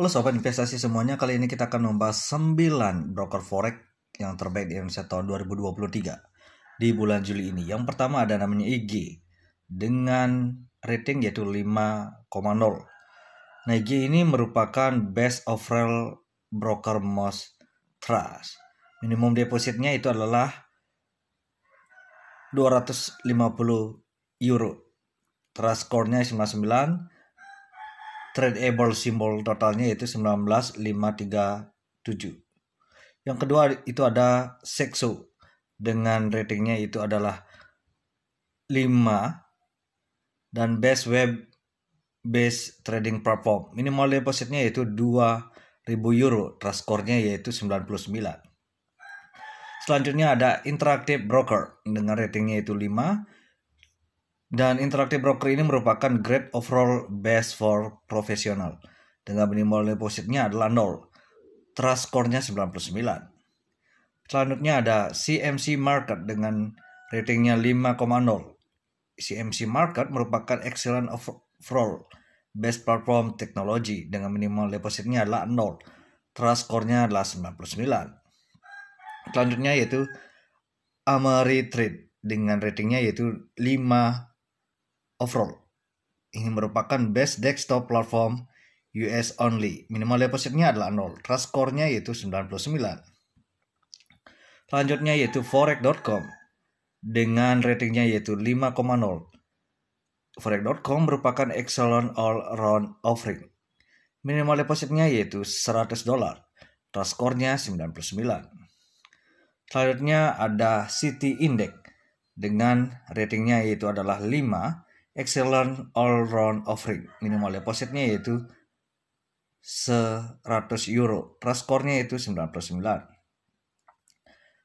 Halo sobat investasi semuanya, kali ini kita akan membahas 9 broker forex yang terbaik di Indonesia tahun 2023 di bulan Juli ini. Yang pertama ada namanya IG dengan rating yaitu 5,0. Nah, IG ini merupakan best of real broker most trust. Minimum depositnya itu adalah 250 euro. Trust score-nya 99, tradable simbol totalnya yaitu 19537. Yang kedua itu ada Sexo dengan ratingnya itu adalah 5 dan best web based trading platform. Minimal depositnya yaitu 2000 euro, trust score-nya yaitu 99. Selanjutnya ada Interactive Broker dengan ratingnya itu 5 dan Interactive Broker ini merupakan grade overall best for profesional. Dengan minimal depositnya adalah 0. Trust score-nya 99. Selanjutnya ada CMC Market dengan ratingnya 5,0. CMC Market merupakan excellent overall best platform technology dengan minimal depositnya adalah 0. Trust score-nya adalah 99. Selanjutnya yaitu Ameritrade dengan ratingnya yaitu 5 overall. Ini merupakan best desktop platform US only. Minimal depositnya adalah 0. Trust score-nya yaitu 99. Selanjutnya yaitu forex.com dengan ratingnya yaitu 5,0. Forex.com merupakan excellent all-round offering. Minimal depositnya yaitu 100 dolar. Trust score-nya 99. Selanjutnya ada City Index dengan ratingnya yaitu adalah 5 excellent all round offering. Minimal depositnya yaitu 100 euro. Trust score-nya itu 99.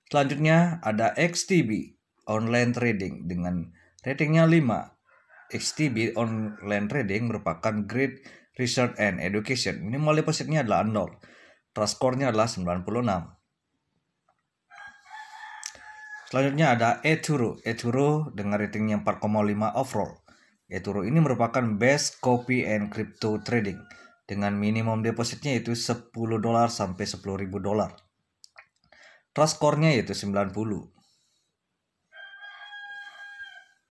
Selanjutnya ada XTB online trading dengan ratingnya 5. XTB online trading merupakan great research and education. Minimal depositnya adalah 0. Trust score-nya adalah 96. Selanjutnya ada Eturo. Eturo dengan ratingnya 4,5 overall eToro ini merupakan best copy and crypto trading dengan minimum depositnya yaitu 10 dolar sampai ribu dolar. Trust score-nya yaitu 90.